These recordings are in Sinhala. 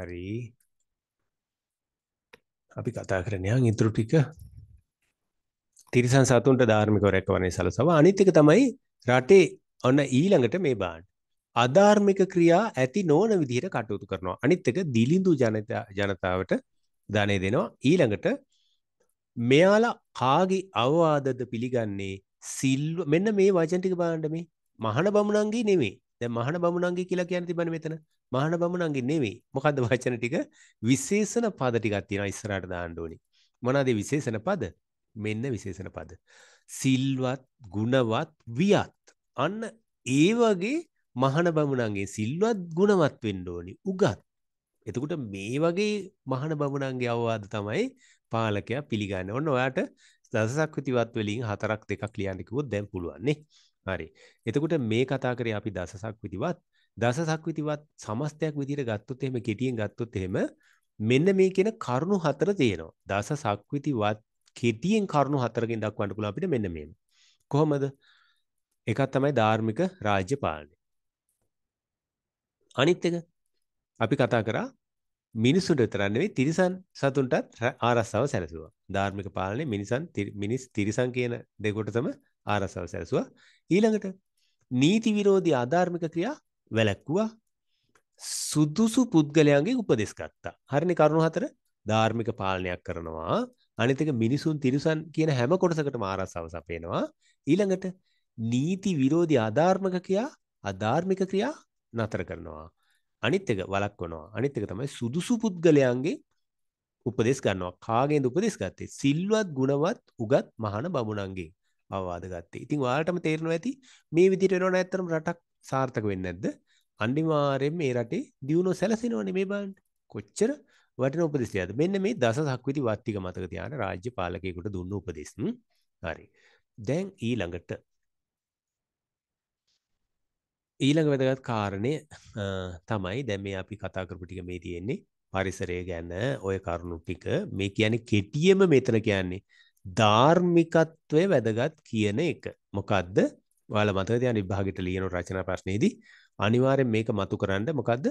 හරි අපි කතා කරනයන් ඉතුරු ටික තිරිසන් සතුන්ට ධාර්මිකව රැකවරණය සලසවා අනිත් එක තමයි රටේ ඔන්න ඊළඟට මේ බාණ්ඩ අධාර්මික ක්‍රියා ඇති නොවන විදිහට කටයුතු කරනවා අනිත් එක දිලිඳු ජනතා ජනතාවට ධනය දෙනවා ඊළඟට මෙයාලා කාගේ අවවාදද පිළිගන්නේ සිල්ව මෙන්න මේ වචන ටික බලන්න මේ මහාන බමුණන්ගේ නෙමෙයි දැන් මහාන බමුණන්ගේ කියලා කියන්නේ තිබන්නේ මෙතන මහාන බමුණන්ගේ නෙවෙයි. මොකද්ද වචන ටික? විශේෂණ පද ටිකක් තියෙනවා ඉස්සරහට දාන්න ඕනේ. මොනවාද විශේෂණ පද? මෙන්න විශේෂණ පද. සිල්වත්, ගුණවත්, වියත්. අන්න ඒ වගේ මහාන බමුණන්ගේ සිල්වත්, ගුණවත් වෙන්න ඕනේ. උගත්. එතකොට මේ වගේ මහාන බමුණන්ගේ අවවාද තමයි පාලකයා පිළිගන්නේ. ඔන්න ඔයාට දසසක් විතිවත් වලින් හතරක් දෙකක් ලියන්න කිව්වොත් දැන් පුළුවන් නේ. හරි. එතකොට මේ කතා කරේ අපි දසසක් විතිවත් දසසක් විතිවත් සමස්තයක් විදිහට ගත්තොත් එහෙම කෙටියෙන් ගත්තොත් එහෙම මෙන්න මේ කියන කරුණු හතර තියෙනවා. දසසක් විතිවත් කෙටියෙන් කරුණු හතරකින් දක්වන්න පුළුවන් අපිට මෙන්න මේම. කොහොමද? එකක් තමයි ධාර්මික රාජ්‍ය පාලනය. අනිත් එක අපි කතා කරා මිනිසුන්ට විතර නෙවෙයි තිරිසන් සතුන්ටත් ආරස්සාව සැලසුවා. ධාර්මික පාලනේ මිනිසන් මිනිස් තිරිසන් කියන දෙකොටම ආරස්සාව සැලසුවා. ඊළඟට නීති විරෝධී ආධාර්මික ක්‍රියා වැලැක්කුවා සුදුසු පුද්ගලයන්ගේ උපදෙස් ගත්තා. හරිනි කරුණු හතර ධාර්මික පාලනයක් කරනවා අනිතක මිනිසුන් තිරිසන් කියන හැම කොටසකට මාරස්සාව සපේනවා ඊළඟට නීති විරෝධී අධාර්මක කියා අධාර්මික ක්‍රියා නතර කරනවා. අනිත් එක වලක්වනවා. අනිත් එක තමයි සුදුසු පුද්ගලයන්ගේ උපදෙස් ගන්නවා. කාගෙන්ද උපදෙස් ගත්තේ? සිල්වත්, ගුණවත්, උගත් මහාන බමුණන්ගෙන් අවවාද ගත්තේ. ඉතින් ඔයාලටම තේරෙනවා ඇති මේ විදිහට වෙනවනේ ඇත්තටම රටක් සාර්ථක වෙන්න ඇද අන්ඩිමාරයෙන් මේ රටේ දියුණු සැලසෙනවන මේ බන්් කොච්චර වට උපදෙස්යද මෙන්න මේ දස සක්විති වත්තික මතක තියාන රාජ්‍ය පාලකයකුට දුන්න උපදෙස්න් හරි දැන් ඊ ළඟට ඊළඟ වැදගත් කාරණය තමයි දැම අපි කතාකරපුටික මේ තියෙන්නේ පරිසරය ගැන්න ඔය කරුණු ටික මේ කියන කෙටියම මෙතන කියන්නේ ධාර්මිකත්වය වැදගත් කියන එක මොකක්ද ඔයාලා මතක තියාගන්න විභාගෙට ලියන රචනා ප්‍රශ්නේදී අනිවාර්යෙන් මේක මතු කරන්න මොකද්ද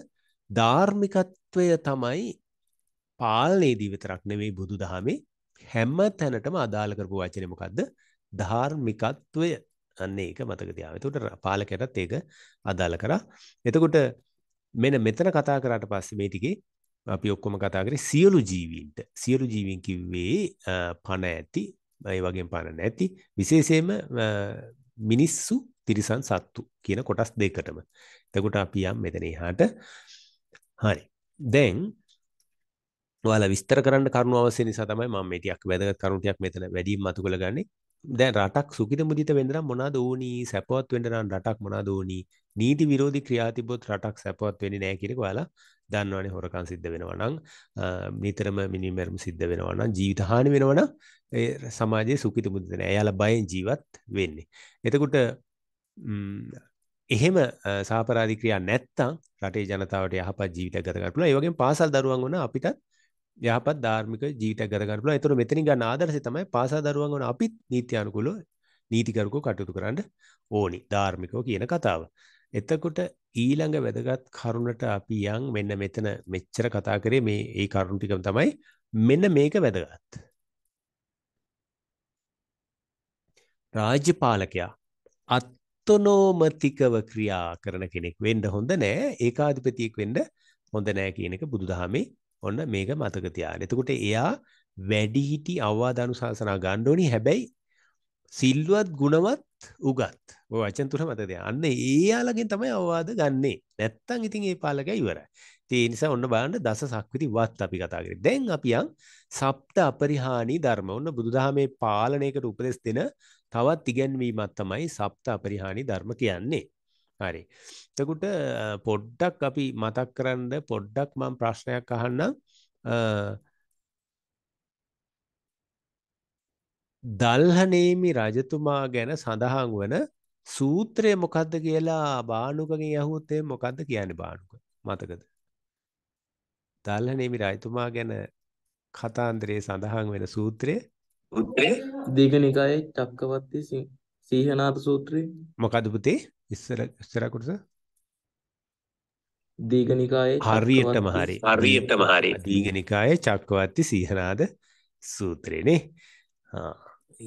ධාර්මිකත්වය තමයි පාලනයේදී විතරක් නෙවෙයි බුදුදහමේ හැම තැනටම අදාළ කරපු වචනේ මොකද්ද ධාර්මිකත්වය අන්න ඒක මතක තියාගන්න. එතකොට පාලකයටත් ඒක අදාළ කරා. එතකොට මෙන්න මෙතන කතා කරාට පස්සේ මේ ටිකේ අපි ඔක්කොම කතා කරේ සියලු ජීවීන්ට සියලු ජීවීන් කිව්වේ පණ ඇති ඒ වගේ පණ නැති විශේෂයෙන්ම මිනිස්සු තිරිසන් සත්තු කියන කොටස් දෙකටම. එතකොට අපි යම් මෙතන එහාට හරි. දැන් ඔයාලා විස්තර කරන්න කරුණු අවශ්‍ය නිසා තමයි මම මේ ටිකක් වැදගත් කරුණු ටිකක් මෙතන වැඩිම මතු කරගන්නේ. දැන් රටක් සුකිත මුදිත වෙන්න නම් මොනවද ඕනි සැපවත් වෙන්න නම් රටක් මොනවද ඕනි නීති විරෝධී ක්‍රියා තිබොත් රටක් සැපවත් වෙන්නේ නැහැ කියන එක ඔයාලා දන්නවනේ හොරකම් සිද්ධ වෙනවා නම් නිතරම මිනිමෙරම සිද්ධ වෙනවා නම් ජීවිත හානි වෙනවා නම් ඒ සමාජයේ සුකිත මුදිත නැහැ. එයාලා බයෙන් ජීවත් වෙන්නේ. එතකොට එහෙම සාපරාධික්‍රියා නැත්තම් රටේ ජනතාවට යහපත් ජීවිතයක් ගත කරන්න පුළුවන්. ඒ වගේම පාසල් දරුවන් වුණා අපිටත් යහපත් ධාර්මික ජීවිත කරගන්න පුළුවන්. ඒතර මෙතනින් ගන්න ආදර්ශය තමයි පාසා දරුවන් වන අපිත් නීත්‍යානුකූලව නීතිකරුකෝ කටයුතු කරන්න ඕනි ධාර්මිකව කියන කතාව. එතකොට ඊළඟ වැදගත් කරුණට අපි යන් මෙන්න මෙතන මෙච්චර කතා කරේ මේ ඒ කරුණ ටිකම තමයි මෙන්න මේක වැදගත්. රාජ්‍ය පාලකයා අත්නෝමතිකව ක්‍රියා කරන කෙනෙක් වෙන්න හොඳ නෑ ඒකාධිපතියෙක් වෙන්න හොඳ නෑ කියන එක බුදුදහමේ ඔන්න මේක මතක තියාගන්න. එතකොට එයා වැඩිහිටි අවවාද අනුශාසනා ගන්න ඕනි. හැබැයි සිල්වත් ගුණවත් උගත්. ඔය වචන තුන මතක තියාගන්න. අන්න එයාලගෙන් තමයි අවවාද ගන්නෙ. නැත්තම් ඉතින් ඒ පාලකයා ඉවරයි. ඒ නිසා ඔන්න බලන්න දස සක්විති වත් අපි කතා කරේ. දැන් අපි යන් සප්ත අපරිහානි ධර්ම. ඔන්න බුදුදහමේ පාලනයකට උපදෙස් දෙන තවත් ඉගැන්වීමක් තමයි සප්ත අපරිහානි ධර්ම කියන්නේ. හරි තකුට පොඩ්ඩක් අපි මතක් කරන්න පොඩ්ඩක් මං ප්‍රශ්නයක් අහන්න දල්හනේමි රජතුමා ගැන සඳහන් වන සූත්‍රය මොකක්ද කියලා බානුකගේ යහුත්තේ මොකක්ද කියන බානුක මතකද දල්හනේමි රජතුමා ගැන කතාන්දරයේ සඳහන් වෙන සූත්‍රය දිග නිකායේ චක්කවත්ති සීහනාත සූත්‍රය මොකදපුතේ ඉස්සර ඉස්සර කොටස දීඝනිකායේ හරියටම හරි හරියටම හරි දීඝනිකායේ චක්කවර්ති සීහනාද සූත්‍රේනේ හා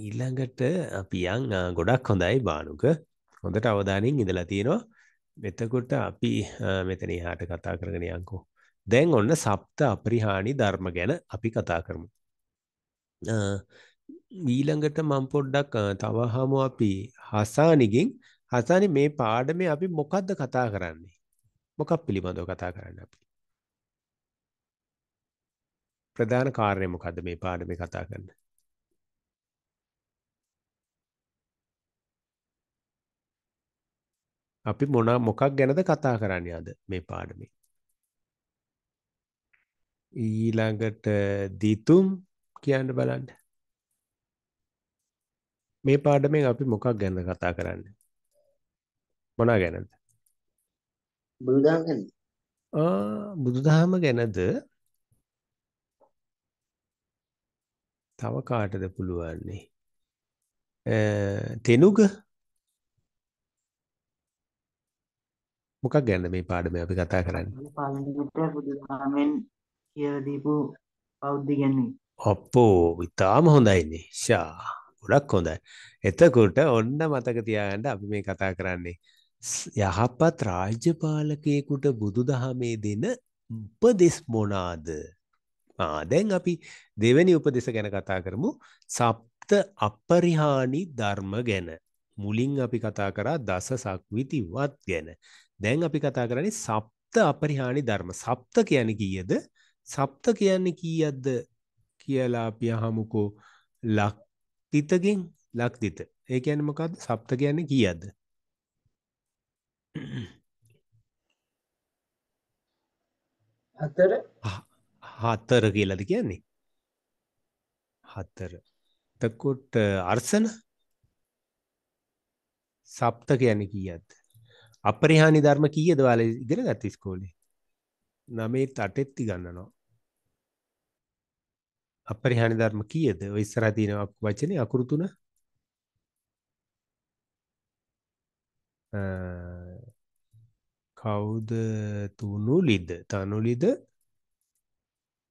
ඊළඟට අපි යන් ගොඩක් හොඳයි බානුක හොඳට අවධානයෙන් ඉඳලා තියෙනවා එතකොට අපි මෙතන එහාට කතා කරගෙන යන්කෝ දැන් ඔන්න සප්ත අපරිහානි ධර්ම ගැන අපි කතා කරමු ඊළඟට මම පොඩ්ඩක් තව හමු අපි හසානිගෙන් හසානි මේ පාඩමේ අපි මොකද්ද කතා කරන්නේ? මොකක් පිළිබඳව කතා කරන්නේ අපි? ප්‍රධාන කාර්යය මොකද්ද මේ පාඩමේ කතා කරන්නේ? අපි මොන මොකක් ගැනද කතා කරන්නේ අද මේ පාඩමේ ඊළඟට දිතුම් කියන්න බලන්න මේ පාඩමෙන් අපි මොකක් ගැනද කතා කරන්නේ මොනා ගැනද? බුදුදහම ගැන. ආ බුදුදහම ගැනද? තව කාටද පුළුවන්නේ? තෙනුග මොකක් ගැනද මේ පාඩම අපි කතා කරන්නේ? පාලනිකට බුදුදහමෙන් කියලා දීපු බෞද්ධ ගැන්නේ. අපෝ, ඉතාලම හොඳයිනේ. ෂා. ගොඩක් හොඳයි. එතකොට ඔන්න මතක තියාගන්න අපි මේ කතා කරන්නේ යහපත් රාජ්‍යපාලකයෙකුට බුදුදහමේ දෙන උපදෙස් මොනාද? ආ දැන් අපි දෙවෙනි උපදෙස ගැන කතා කරමු. සප්ත අපරිහානි ධර්ම ගැන. මුලින් අපි කතා කරා දස සක්විතිවත් ගැන. දැන් අපි කතා කරන්නේ සප්ත අපරිහානි ධර්ම. සප්ත කියන්නේ කීයද? සප්ත කියන්නේ කීයක්ද කියලා අපි අහමුකෝ. ලක්තිතගෙන් ලක්තිත. ඒ කියන්නේ මොකද්ද? සප්ත කියන්නේ කීයක්ද? හතර හතර කියලාද කියන්නේ හතර එතකොට අර්සන සප්ත කියන්නේ කීයද අපරිහානි ධර්ම කීයද ඔයාලා ඉගෙන ගත්ත ඉස්කෝලේ නමේ අටෙත් ගන්නනවා අපරිහානි ධර්ම කීයද ඔය ඉස්සරහ තියෙන වචනේ අකුරු තුන අ කවුද තුනුලිද තනුලිද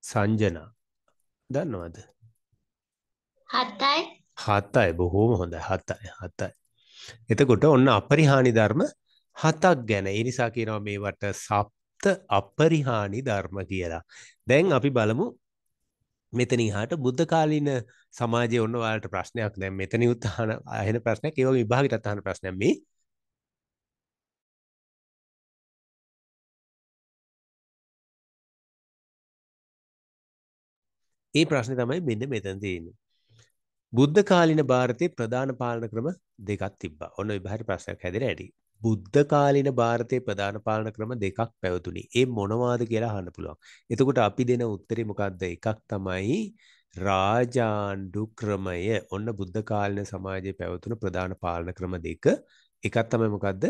සංජනා දන්නවද හතයි හතයි බොහෝම හොඳ හතයි හතයි එතකොට ඔන්න අපරිහානි ධර්ම හතක් ගැන ඒ නිසා කියනවා මේවට සප්ත අපරිහානි ධර්ම කියලා දැන් අපි බලමු මෙතනින් හාට බුද්ධ කාලීන සමාජයේ ඔන්න ඔයාලට ප්‍රශ්නයක් දැන් මෙතන උත්හාන අහන ප්‍රශ්නයක් ඒවා විභාගෙට අහන ප්‍රශ්නයක් මේ ඒ ප්‍රශ්නේ තමයි මෙන්න මෙතන තියෙන්නේ. බුද්ධ කාලීන ಭಾರತයේ ප්‍රධාන පාලන ක්‍රම දෙකක් තිබ්බා. ඔන්න ඔය බහැරි ප්‍රශ්නයක් හැදෙලා ඇති. බුද්ධ කාලීන ಭಾರತයේ ප්‍රධාන පාලන ක්‍රම දෙකක් පැවතුණි. ඒ මොනවාද කියලා අහන්න පුළුවන්. එතකොට අපි දෙන උත්තරේ මොකද්ද? එකක් තමයි රාජාණ්ඩු ක්‍රමය. ඔන්න බුද්ධ කාලීන සමාජයේ පැවතුණු ප්‍රධාන පාලන ක්‍රම දෙක. එකක් තමයි මොකද්ද?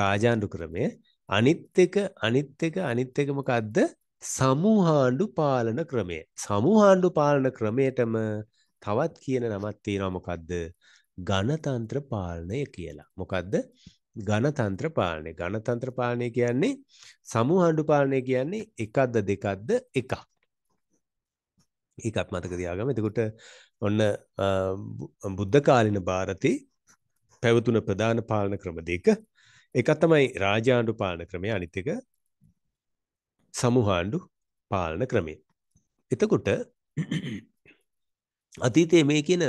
රාජාණ්ඩු ක්‍රමය. අනිත් එක අනිත් එක අනිත් එක මොකද්ද? සමූහාණ්ඩු පාලන ක්‍රමය සමූහාණ්ඩු පාලන ක්‍රමයටම තවත් කියන නමත් තියෙනවා මොකක්ද ගණතන්ත්‍ර පාලනය කියලා මොකක්ද ගණතන්ත්‍ර පාලනය ගණතන්ත්‍ර පාලනය කියන්නේ සමූහාණ්ඩු පාලනය කියන්නේ එකක්ද දෙකක්ද එකක් ඒකත් මතක තියාගම එතකොට ඔන්න බුද්ධ කාලින භාරති පැවතුන ප්‍රධාන පාලන ක්‍රම දෙක එකක් තමයි රාජාණ්ඩු පාලන ක්‍රමය අනිත් එක සමුහාණ්ඩු පාලන ක්‍රමේ. එතකොට අතීතයේ මේ කියන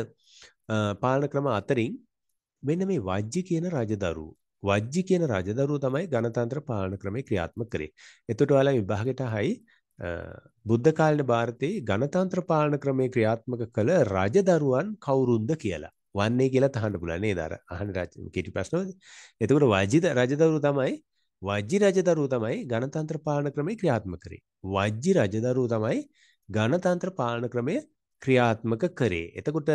පාලන ක්‍රම අතරින් මෙන්න මේ වජ්ජි කියන රජදරුව වජ්ජි කියන රජදරුව තමයි ගණතන්ත්‍ර පාලන ක්‍රමේ ක්‍රියාත්මක කරේ. එතකොට ඔයාලා විභාගයට හයි බුද්ධ කාලීන ಭಾರತයේ ගණතන්ත්‍ර පාලන ක්‍රමේ ක්‍රියාත්මක කළ රජදරුවන් කවුරුන්ද කියලා. වන්නේ කියලා තහන්න පුළුවන් නේද අර අහන රජ කෙටි ප්‍රශ්නවලදී. එතකොට වජ්ජි රජදරුව තමයි වජ්ජි රජදරුව තමයි ගණතන්ත්‍ර පාලන ක්‍රමේ ක්‍රියාත්මක කරේ. වජ්ජි රජදරුව තමයි ගණතන්ත්‍ර පාලන ක්‍රමය ක්‍රියාත්මක කරේ. එතකොට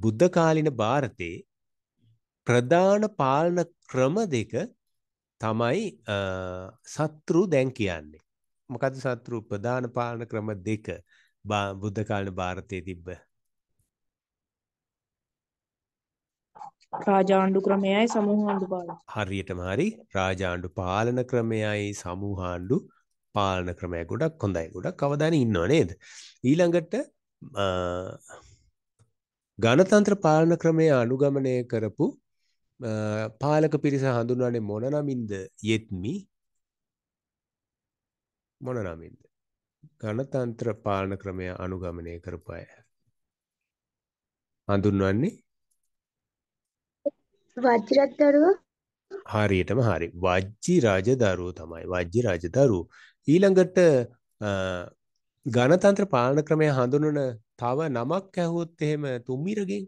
බුද්ධ කාලින ಭಾರತයේ ප්‍රධාන පාලන ක්‍රම දෙක තමයි සත්‍රු දැන් කියන්නේ. මොකද සත්‍රු ප්‍රධාන පාලන ක්‍රම දෙක බුද්ධ කාලින ಭಾರತයේ තිබ්බ රාජාණ්ඩු ක්‍රමයයි සමූහාණ්ඩු පාලන හරියටම හරි රාජාණ්ඩු පාලන ක්‍රමයයි සමූහාණ්ඩු පාලන ක්‍රමය ගොඩක් හොඳයි ගොඩක් අවධානය ඉන්නවා නේද ඊළඟට ගණතන්ත්‍ර පාලන ක්‍රමය අනුගමනය කරපු පාලක පිරිස හඳුන්වන්නේ මොන නමින්ද යෙත්මි මොන නමින්ද ගණතන්ත්‍ර පාලන ක්‍රමය අනුගමනය කරපු අය හඳුන්වන්නේ වජ්‍රත් දරුවෝ හරියටම හරි. වජ්ජි රජදරුව තමයි. වජ්ජි රජදරුව. ඊළඟට ගණතන්ත්‍ර පාලන ක්‍රමය හඳුනන තව නමක් ඇහුවොත් එහෙම තුම්මිරගෙන්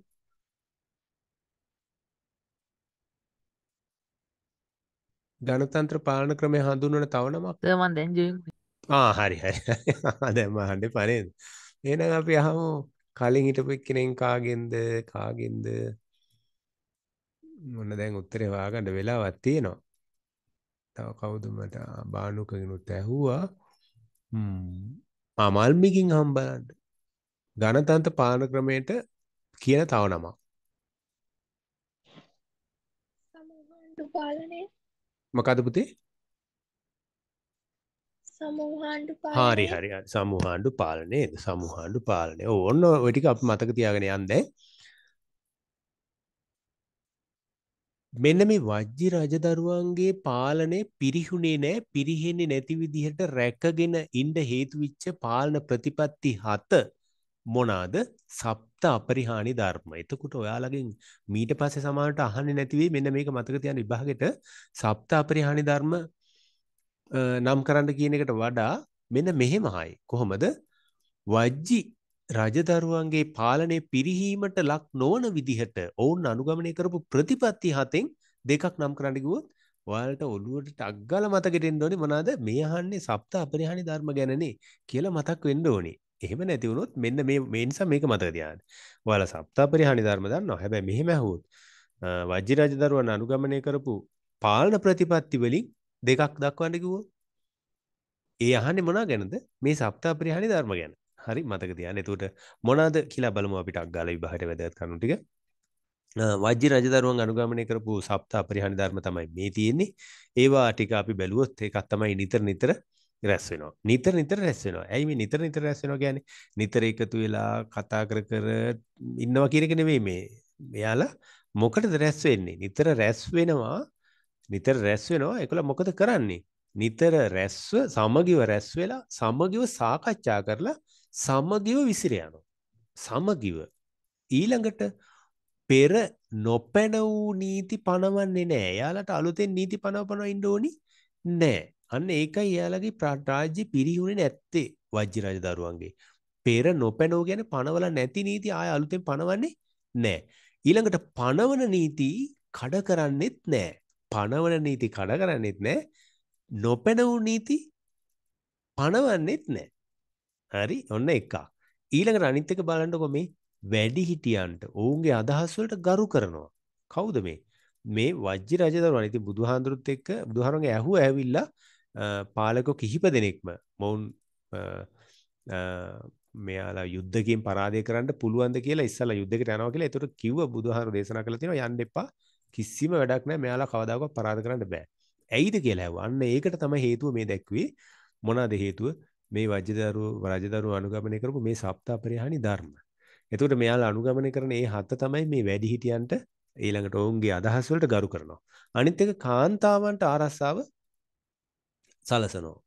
ගණතන්ත්‍ර පාලන ක්‍රමය හඳුනන තව නමක් මම දැන් ආ හරි හරි. දැන් මම හන්නේ පරේද. එහෙනම් අපි අහමු කලින් හිටපු එක්කෙනෙන් කාගෙන්ද කාගෙන්ද මොන දැන් උත්තරේ හොයාගන්න වෙලාවක් තියෙනවා. තව කවුද මට බානුකගෙනුත් ඇහුවා. ආ මල්මිකින් හම් බලන්න. ගණතන්ත පාන ක්‍රමයට කියන තව නමක්. පාලනය මොකද පුතේ? සමූහාණ්ඩු හරි හරි සමූහාණ්ඩු පාලනයේද සමූහාණ්ඩු පාලනය ඕන්න ඔය ටික අපි මතක තියාගෙන යන්න දැන් මෙන්න මේ වජ්ජි රජදරුවන්ගේ පාලනය පිරිහුණේ නෑ පිරිහෙන්නේ නැති විදිහට රැකගෙන ඉන්ඩ හේතුවිච්ච පාලන ප්‍රතිපත්ති හත මොනාද සප්ත අපරිහානි ධර්ම එතකුට ඔයාලගින් මීට පස්ස සමාට අහන්න නැතිවේ මෙන්න මේක මතක තියන විභාගට සප්ත අපරිහානි ධර්ම නම් කරන්න කියන එකට වඩා මෙන්න මෙහෙමහයි කොහොමද වජ්ජි රජදරුවන්ගේ පාලනය පිරිහීමට ලක් නොවන විදිහට ඔවුන් අනුගමනය කරපු ප්‍රතිපත්ති හතෙන් දෙකක් නම් කරන්නකිවොත් ඔයාලට ඔළුවට අක්ගල මතකටෙන් ඕනි මොනාද මේ අහන්නේ සප්ත අපරිහානි ධර්ම ගැනනේ කියලා මතක් වෙන්න ඕනේ එහෙම නැති වුණොත් මෙන්න මේ මේනිසා මේක මතක තියාගන්න. ඔයාලා සප්ත අපරිහානි ධර්ම දන්නවා. හැබැයි මෙහෙම ඇහුවොත් වජ්ජි රජදරුවන් අනුගමනය කරපු පාලන ප්‍රතිපත්ති වලින් දෙකක් දක්වන්න කිව්වොත් ඒ අහන්නේ මොනවා ගැනද? මේ සප්ත අපරිහානි ධර්ම ගැන. හරි මතක තියන්න එතුට මොනාද කියලා බලම අපිට අක්ගාල විභාට වැදත් කනුටික වජ්‍ය රජදරුවන් අනුගමනය කරපු සප්තා පරිහනි ධර්ම තමයි මේ තියෙන්නේ ඒවා ටික අපි බැලුවොත් ඒකත් තමයි නිතර නිතර රැස්වෙන නිතර නිතර රැස්වෙන ඇයි මේ නිතර නිතර රැස්වෙන ගැන නිතර එකතු වෙලා කතා කර කර ඉන්නවා කියනක නෙවෙයි මේ එයාලා මොකටද රැස් වෙන්නේ නිතර රැස් වෙනවා නිතර රැස් වෙනවා එකළ මොකද කරන්නේ නිතර රැස්ව සමගිව රැස් වෙලා සමගිව සාකච්ඡා කරලා සම්මදිව විසිර යනවා. සමදිව ඊළඟට පෙර නොපැන වූ නීති පනවන්නේ නෑ. එයාලට අලුතෙන් නීති පනවපනව ඉන්න ඕනි නෑ. අන්න ඒකයි එයාලගේ රාජ්‍ය පිරිහුණේ නැත්තේ වජ්ජි රජදරුවන්ගේ. පෙර නොපැනෝ ගැන පනවලා නැති නීති ආය අලුතෙන් පනවන්නේ නෑ. ඊළඟට පනවන නීති කඩ කරන්නෙත් නෑ. පනවන නීති කඩ කරන්නෙත් නෑ. නොපැන වූ නීති පනවන්නෙත් නෑ. හරි ඔන්න එකක් ඊළඟට අනිත් එක බලන්නකො මේ වැඩිහිටියන්ට ඔවුන්ගේ අදහස් වලට ගරු කරනවා කවුද මේ මේ වජ්ජි රජදරුවන් ඉතින් බුදුහාඳුරුත් එක්ක බුදුහාරන්ගේ ඇහුව ඇවිල්ලා පාලක කිහිප දෙනෙක්ම මොවුන් මෙයාලා යුද්ධකින් පරාදය කරන්න පුළුවන්ද කියලා ඉස්සලා යුද්ධකට යනවා කියලා ඒතර කිව්ව බුදුහාරු දේශනා කළා තියෙනවා යන්න එපා කිසිම වැඩක් නැහැ මෙයාලා කවදාකවත් පරාද කරන්න බෑ ඇයිද කියලා ඇහුවා අන්න ඒකට තමයි හේතුව මේ දැක්වේ මොනවාද හේතුව මේ වජ්‍යදරු රජදරු අනුගමනය කරපු මේ සප්තාපරිහානි ධර්ම. එතකොට මෙයාලා අනුගමනය කරන මේ හත තමයි මේ වැඩිහිටියන්ට ඊළඟට ඔවුන්ගේ අදහස් වලට ගරු කරනවා. අනිත් එක කාන්තාවන්ට ආරස්සාව සලසනවා.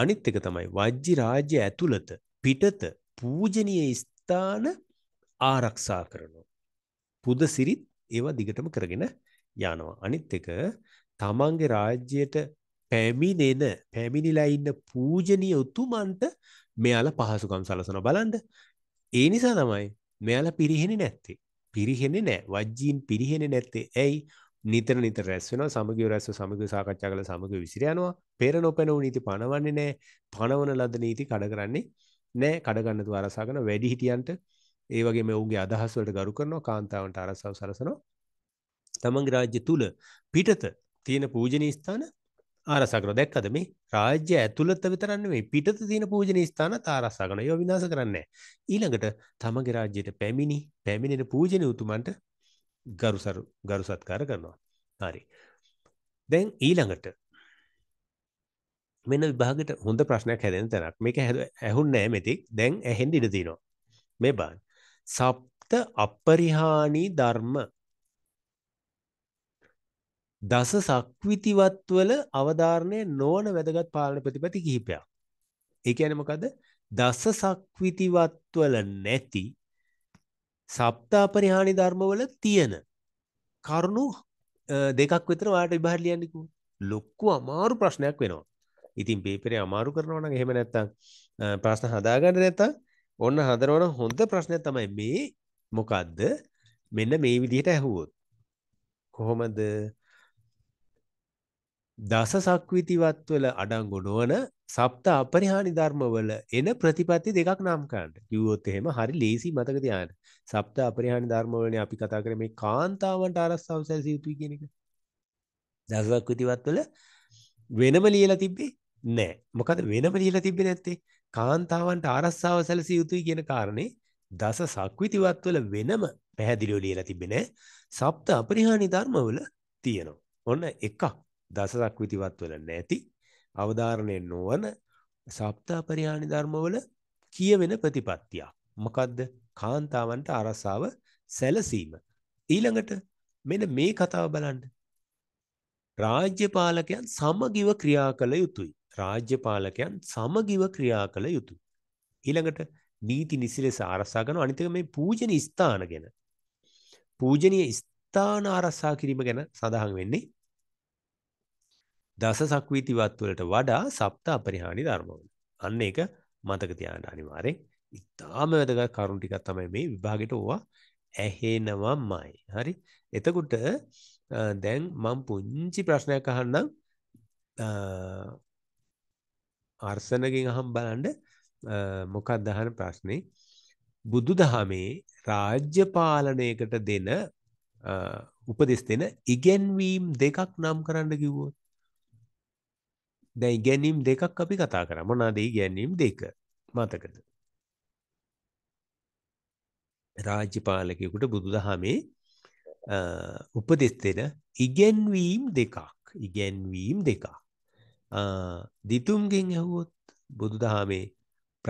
අනිත් එක තමයි වජ්ජි රාජ්‍ය ඇතුළත පිටත පූජනීය ස්ථාන ආරක්ෂා කරනවා. පුද සිරිත් ඒවා දිගටම කරගෙන යනවා. අනිත් එක තමන්ගේ රාජ්‍යයට පැමිණෙන පැමිණිලා ඉන්න පූජනීය උතුමන්ට මෙයාලා පහසුකම් සලසන බලන්න ඒ නිසා තමයි මෙයාලා පිරිහෙන්නේ නැත්තේ පිරිහෙන්නේ නැහැ වජ්ජීන් පිරිහෙන්නේ නැත්තේ ඇයි නිතර නිතර රැස් වෙනවා සමගිය රැස්ව සමගිය සාකච්ඡා කරලා සමගිය විසිර යනවා පෙර නොපෙනූ නීති පනවන්නේ නැහැ පනවන ලද නීති කඩ කරන්නේ නැහැ කඩ ගන්නතු අරසා කරන වැඩි හිටියන්ට ඒ වගේ මේ ඔවුන්ගේ අදහස් වලට ගරු කරනවා කාන්තාවන්ට අරසව සලසනවා තමන්ගේ රාජ්‍ය තුල පිටත තියෙන පූජනීය ස්ථාන ආරසකන දැක්කද මේ රාජ්‍ය ඇතුළත විතරන්න මේ පිටත තියෙන පූජන ස්ථාන තාරස්සාගන යෝ විනාස කරන්න ඊළඟට තමගේ රාජ්‍යයට පැමිණි පැමිණෙන පූජන උතුමන්ට ගරුසරු ගරු සත්කාර කරනවා හරි දැන් ඊළඟට මෙන්න විභාගට හොඳ ප්‍රශ්නයක් හැදෙන තැනක් මේක ඇහුන් නෑ මෙතික් දැන් ඇහෙන් ඉඩ තිනවා මේ බාන් සප්ත අපරිහානී ධර්ම දස සක්විතිවත්වල අවධාරණය නොවන වැදගත් පාලන ප්‍රතිපති කිහිපයක්. ඒකනමකද දස සක්විතිවත්වල නැති සප්තා පරිහානි ධර්මවල තියෙන කරුණු දෙකක් විතර වාට විභාර ලියන්නකු ලොක්කු අමාරු ප්‍රශ්නයක් වෙනවා. ඉතින් පේපරේ අමාරු කරනවන එහෙම නැත්තං ප්‍රශ්න හදාගන්න නැත්තං ඔන්න හදරවන හොඳ ප්‍රශ්නය තමයි මේ මොකක්ද මෙන්න මේ විදිහට ඇහුවොත්. කොහොමද දස සක්විතිවත් වල අඩංගු නොවන සප්ත අපරිහානි ධර්මවල එන ප්‍රතිපත්ති දෙකක් නම් කරන්න. කිව්වොත් එහෙම හරි ලේසි මතක තියාගන්න. සප්ත අපරිහානි ධර්මවලනේ අපි කතා කරේ මේ කාන්තාවන්ට ආරස්සාව සැලසිය යුතුයි කියන එක. දස සක්විතිවත් වල වෙනම ලියලා තිබ්බේ නෑ. මොකද වෙනම ලියලා තිබ්බේ නැත්තේ කාන්තාවන්ට ආරස්සාව සැලසිය යුතුයි කියන කාරණේ දස සක්විතිවත් වල වෙනම පැහැදිලිව ලියලා තිබ්බේ නෑ. සප්ත අපරිහානි ධර්මවල තියෙනවා. ඔන්න එකක් දසරක් විතිවත් වල නැති අවධාරණය නොවන සප්තා පරිහානි ධර්මවල කියවෙන ප්‍රතිපත්තියක්. මොකක්ද කාන්තාවන්ට අරසාව සැලසීම. ඊළඟට මෙන මේ කතාව බලන්න. රාජ්‍යපාලකයන් සමගිව ක්‍රියා කළ යුතුයි. රාජ්‍යපාලකයන් සමගිව ක්‍රියා කළ යුතුයි. ඊළඟට නීති නිසිලෙස ආරසා කරන අනිතක මේ පූජනීය ස්ථාන ගැන. පූජනීය ස්ථාන ආරසා කිරීම ගැන සඳහන් වෙන්නේ දස සක්විතිවත් වලට වඩා සප්ත අපරිහානි ධර්මවල. අන්න ඒක මතක තියාගන්න අනිවාර්යෙන්. ඉතාම වැදගත් කරුණු ටිකක් තමයි මේ විභාගෙට ඕවා ඇහෙනවමයි. හරි? එතකොට දැන් මම පුංචි ප්‍රශ්නයක් අහන්නම්. අර්සනගෙන් අහම් බලන්න මොකක් දහන ප්‍රශ්නේ බුදු දහමේ රාජ්‍ය පාලනයකට දෙන උපදෙස් දෙන ඉගැන්වීම් දෙකක් නම් කරන්න කිව්වොත් දැන් ඉගැන්වීම් දෙකක් අපි කතා කරා මොනවාද ඉගැන්වීම් දෙක මතකද රාජ්‍ය පාලකයෙකුට බුදුදහමේ උපදෙස් දෙන ඉගැන්වීම් දෙකක් ඉගැන්වීම් දෙකක් දිතුම්ගෙන් ඇහුවොත් බුදුදහමේ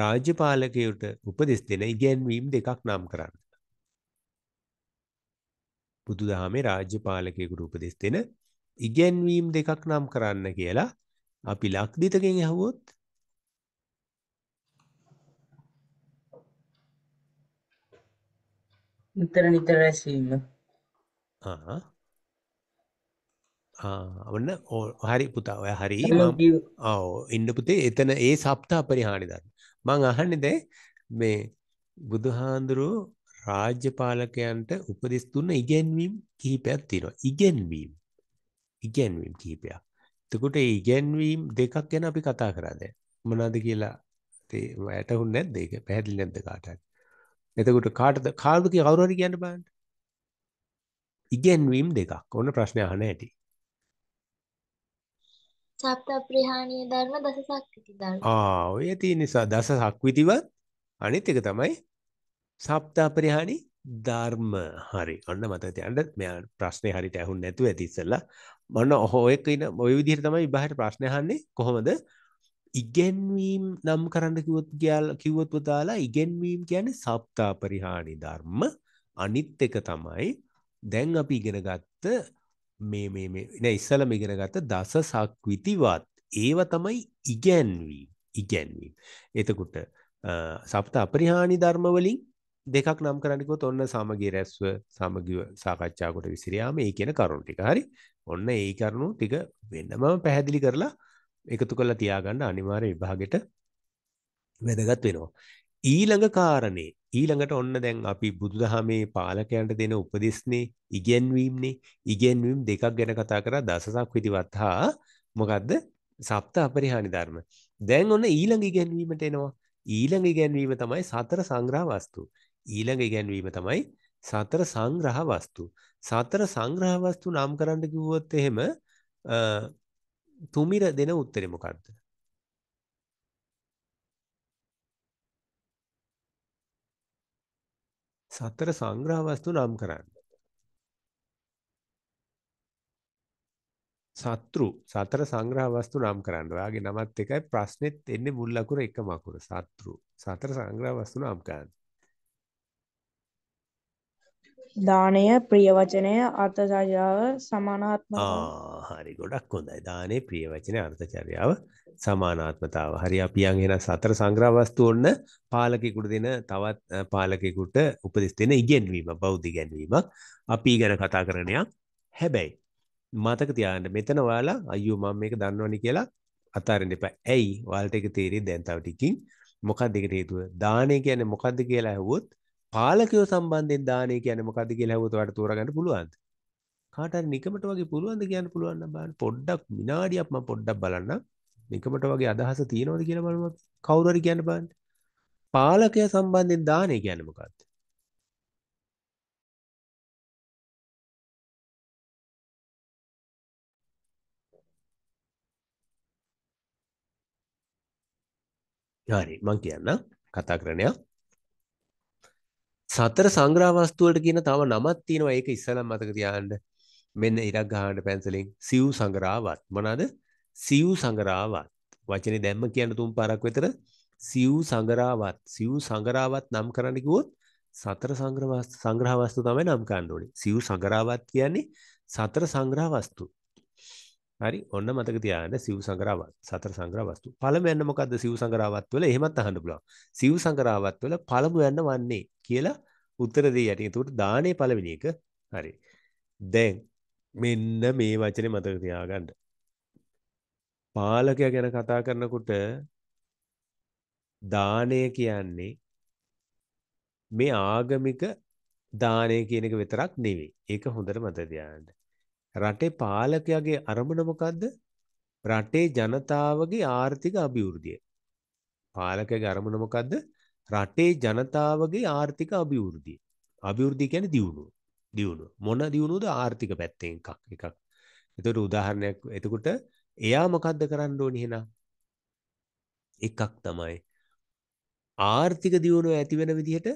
රාජ්‍යපාලකයට උපදෙස් දෙන ඉගැන්වීම් දෙකක් නම් කරන්න. බුදුදහමේ රාජ්‍යපාලකයෙකුට උපදෙස් දෙන ඉගැන්වීම් දෙකක් නම් කරන්න කියලා අපි ලක්දිතකෙන් ඇහුවොත් නිතර නිතර රැස්වීම ඔන්න හරි පුතා ඔය හරි ඔව් ඉන්න පුතේ එතන ඒ සප්තා පරිහානි දන්න මං අහන්නේ දැන් මේ බුදුහාඳුරු රාජ්‍ය පාලකයන්ට උපදෙස් දුන්න ඉගැන්වීම් කිහිපයක් තියෙනවා ඉගැන්වීම් ඉගැන්වීම් කිහිපයක් එතකොට ඒ ඉගැන්වීම් දෙකක් ගැන අපි කතා කරාද මොනවාද කියලා ඇටහුන් නැද්ද ඒක පැහැදිලි නැද්ද කාටත් එතකොට කාටද කාටද කිය කවුරු හරි කියන්න බලන්න ඉගැන්වීම් දෙකක් ඔන්න ප්‍රශ්නය අහන ඇති සප්ත ප්‍රහාණීය ධර්ම දස සක්විති ධර්ම ආ ඔය තියෙන නිසා දස සක්විතිවත් අනිත් එක තමයි සප්ත ප්‍රහාණී ධර්ම හරි ඔන්න මතක තියාගන්න මෙයා ප්‍රශ්නේ හරියට ඇහුන්නේ නැතුව ඇති ඉස්සෙල්ලා මන්න ඔහෝ ඔය කියන ඔය විදිහට තමයි විභාහට ප්‍රශ්න අහන්නේ කොහොමද ඉගැන්වීම් නම් කරන්න කිවොත් ගයාල් කිව්වොත් පුතාලා ඉගැන්වීම් කියන්නේ සප්තා පරිහානි ධර්ම අනිත් එක තමයි දැන් අපි ඉගෙන ගත්ත මේ මේ මේ නෑ ඉස්සලම ඉගෙන ගත්ත දස සක්විතිවත් ඒව තමයි ඉගැන්වීම් ඉගැන්වීම් එතකොට සප්ත අපරිහානි ධර්ම වලින් දෙකක් නම් කරන්නකොත් ඔන්න සමගිය රැස්ව සමගිව සාකච්ඡාකොට විසිරයාම ඒ කියන කරුණු ටික හරි ඔන්න ඒ කරුණු ටික වෙන්නම පැහැදිලි කරලා එකතු කරලා තියාගන්න අනිවාර්ය විභාගෙට වැදගත් වෙනවා. ඊළඟ කාරණේ ඊළඟට ඔන්න දැන් අපි බුදුදහමේ පාලකයන්ට දෙන උපදෙස්නේ ඉගැන්වීම්නේ ඉගැන්වීම් දෙකක් ගැන කතා කරා දසසක් විදිවත් හා මොකද්ද සප්ත අපරිහානි ධර්ම. දැන් ඔන්න ඊළඟ ඉගැන්වීමට එනවා. ඊළඟ ඉගැන්වීම තමයි සතර සංග්‍රහ වස්තු. ඊළඟ ඉගැන්වීම තමයි සතර සංග්‍රහ වස්තු. සතර සංග්‍රහ වස්තු නම් කරන්න කිව්වොත් එහෙම තුමිර දෙන උත්තරේ මොකද්ද? සතර සංග්‍රහ වස්තු නම් කරන්න. සත්‍රු සතර සංග්‍රහ වස්තු නම් කරන්න. ඔයාගේ නමත් එකයි ප්‍රශ්නෙත් එන්නේ මුල් අකුර එක මකුර. සත්‍රු සතර සංග්‍රහ වස්තු නම් කරන්න. දානය ප්‍රියවචනය අර්ථචර්යාව සමානාත්ම හරි ගොඩක් හොඳයි දානේ ප්‍රියවචනය අර්ථචර්යාව සමානාත්මතාව හරි අපියන් එන සතර සංග්‍රහවස්තු ඔන්න පාලකෙකුට දෙන තවත් පාලකෙකුට උපදෙස් දෙන ඉගෙනවීම බෞද්ධ ඉගෙනවීමක් අපි ගැන කතා කරනයක් හැබැයි මතක තියාගන්න මෙතන ඔයාලා අයියෝ මම මේක දන්නවනි කියලා අතාරින්න එපා. ඇයි? ඔයාලට ඒක තේරෙන්නේ දැන් තව ටිකකින්. මොකක්ද ඒකට හේතුව? දානය කියන්නේ මොකද්ද කියලා ඇහුවොත් පාලකයෝ සම්බන්ධෙන් දානය කියන මොකද කියලා හවතවට තෝරගන්න පුළුවන්ද කාට නිකමට වගේ පුළුවන්ද කියන්න පුළුවන් බාන පොඩ්ඩක් විනාඩියක් මම පොඩ්ඩක් බලන්න නිකමට වගේ අදහස තියෙනවද කියලා බලමු කවුරු හරි කියන්න බලන්න පාලකයා සම්බන්ධයෙන් දානය කියන්නේ මොකක්ද හරි මං කියන්න කතා කරනයක් සතර සංග්‍රාවස්තුවට කියන තව නමත් තියෙනවා ඒක ඉස්සලම් මතක තියාන්න මෙන්න ඉරක් ගහන්න පැන්සලින් සිව් සංගරාවත් මොනද සිව් සංගරාවත් වචනේ දැම්ම කියන්න තුම් පාරක් වෙතර සිව් සංගරාවත් සිව් සංගරාවත් නම් කරන්න කිව්වොත් සතර සංග්‍රහ සංග්‍රහ වස්තු තමයි නම් ගන්න ඕනේ. සිව් සංගරාවත් කියන්නේ සතර සංග්‍රහ වස්තු. හරි ඔන්න මතක තියාගන්න සිව් සංග්‍රහවත් සතර සංග්‍රහ වස්තු. පළමු යන්න මොකද්ද සිව් සංග්‍රහවත් වල එහෙමත් අහන්න පුළුවන්. සිව් සංග්‍රහවත් වල පළමු යන්න වන්නේ කියලා උත්තර දෙයි යටි. ඒකට දානේ පළවෙනි එක. හරි. දැන් මෙන්න මේ වචනේ මතක තියාගන්න. පාලකයා ගැන කතා කරනකොට දානය කියන්නේ මේ ආගමික දානය කියන එක විතරක් නෙවෙයි. ඒක හොඳට මතක තියාගන්න. රටේ පාලකයාගේ අරමුණ මොකද්ද? රටේ ජනතාවගේ ආර්ථික අභිවෘද්ධිය. පාලකයාගේ අරමුණ මොකද්ද? රටේ ජනතාවගේ ආර්ථික අභිවෘද්ධිය. අභිවෘද්ධිය කියන්නේ දියුණුව. දියුණුව. මොන දියුණුවද ආර්ථික පැත්තෙන් එකක් එකක්. එතකොට උදාහරණයක් එතකොට එයා මොකද්ද කරන්න ඕනි එහෙනම්? එකක් තමයි ආර්ථික දියුණුව ඇති වෙන විදිහට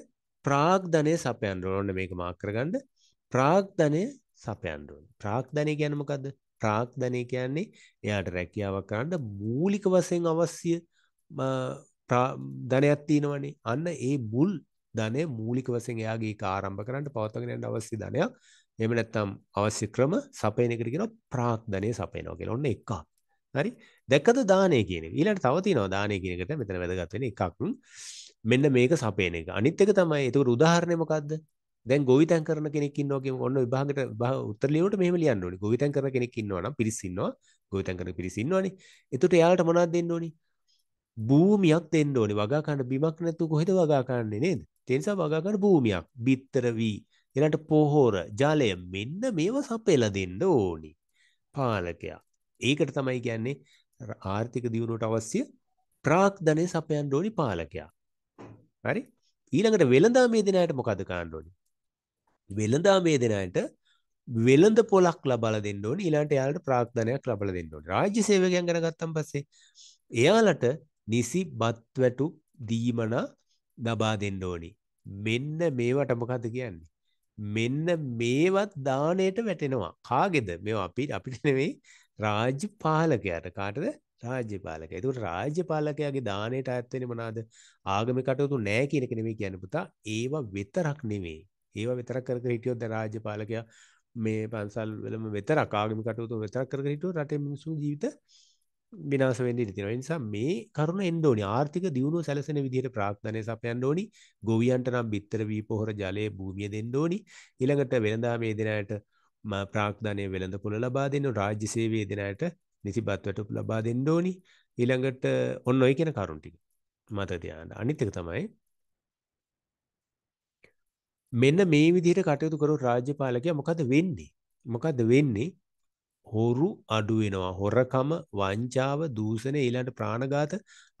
ප්‍රාග්ධනය සපයන්න ඕන මේක මාක් කරගන්න ප්‍රාග්ධනය සපයන්න ඕන. ප්‍රාග්ධනය කියන්නේ මොකද්ද? ප්‍රාග්ධනය කියන්නේ එයාට රැකියාවක් කරන්න මූලික වශයෙන් අවශ්‍ය ධනයක් තියෙනවනේ. අන්න ඒ මුල් ධනය මූලික වශයෙන් එයාගේ ආරම්භ කරන්න පවත්වාගෙන යන්න අවශ්‍ය ධනයක්. එහෙම නැත්නම් අවශ්‍ය ක්‍රම සපයන එකට කියනවා ප්‍රාග්ධනය සපයනවා කියලා. ඔන්න එකක්. හරි දැක්කද දානය කියන ඊලට තවතිනවා දානය කියනකට මෙතන වැදගත්වෙන එකක් මෙන්න මේක සපේන එක අනිත් එක තමයි ඒක උදාහරණයමකක්ද දැන් ගොවිතැන් කරන කෙනෙක් ඉන්නවා කියමු ඔන්න විභාගයට උත්තර ලියනකොට මෙහෙම ලියන්න ඕනේ ගොවිතැන් කරන කෙනෙක් ඉන්නවා නම් පිරිස් ඉන්නවා ගොවිතැන් කරන පිරිස් ඉන්නවනේ එතකොට එයාලට මොනවද දෙන්න ඕනේ භූමියක් දෙන්න ඕනේ වගා ගන්න බිමක් නැතුව කොහෙද වගා ගන්නෙ නේද ඒ නිසා වගා ගන්න භූමියක් බිත්තර වී ඊළඟට පොහොර ජලය මෙන්න මේවා සපයලා දෙන්න ඕනේ පාලකයා ඒකට තමයි කියන්නේ ආර්ථික දියුණුවට අවශ්‍ය ප්‍රාග්ධනය සපයන්න ඕනි පාලකයා හරි ඊළඟට වෙළඳාමේ දිනයට මොකද කරන්න ඕනේ වෙළඳා මේ දෙනයට වෙළඳ පොලක් ලබල දෙන්නඩෝන ඊලාට යාලට ප්‍රාක්ධනයක් ලබල දෙන්නට රාජ්‍ය සේවකයන් ගැන ගත්තම් පස්සේ එයාලට නිසි බත්වැටු දීමන දබා දෙන්න ඕනි මෙන්න මේවට මොකද කියන්නේ මෙන්න මේවත් දානයට වැටෙනවා කාගෙද මෙ අපි අපිට නෙවෙයි රාජ්‍ය පාලකයට කාටද රාජ්‍ය පාලක තුට රාජ්‍ය පාලකයාගේ දානයට ඇත්තෙන මනාද ආගමි කටයුතු නෑ කියනක නෙවේ කියන පුතා ඒවා වෙතරක් නෙවෙයි ඒව විතර කරක හිටියොත් ද රාජ්‍ය පාලකයා මේ පන්සල් වලම වෙතර කාගම කටයුතු වෙතර කරක හිටුව රටේ මිනිසුන් ජීවිත විනාස වෙන්නේ තියෙනවා. ඒ නිසා මේ කරුණ එන්න ඕනි. ආර්ථික දියුණුව සැලසෙන විදිහට ප්‍රාර්ථනය සපයන්න ඕනි. ගොවියන්ට නම් බිත්තර වී පොහොර ජලයේ භූමිය දෙන්න ඕනි. ඊළඟට වෙළඳා වේදනායට ප්‍රාග්ධනය වෙළඳ පුළ ලබා දෙන්න රාජ්‍ය සේවයේ දෙනයට නිසිබත්වට ලබා දෙන්න ඕනි. ඊළඟට ඔන්න ඔය කියන කරුණ ටික මතක තියාගන්න. අනිත් එක තමයි මෙන්න මේ විදිහට කටයුතු කරු රාජ්‍යපාලකය මොකද වෙන්නේ මොකද වෙන්නේ හොරු අඩුවෙනවා හොරකම වංචාව දූෂණ ඊළඟට ප්‍රාණඝාත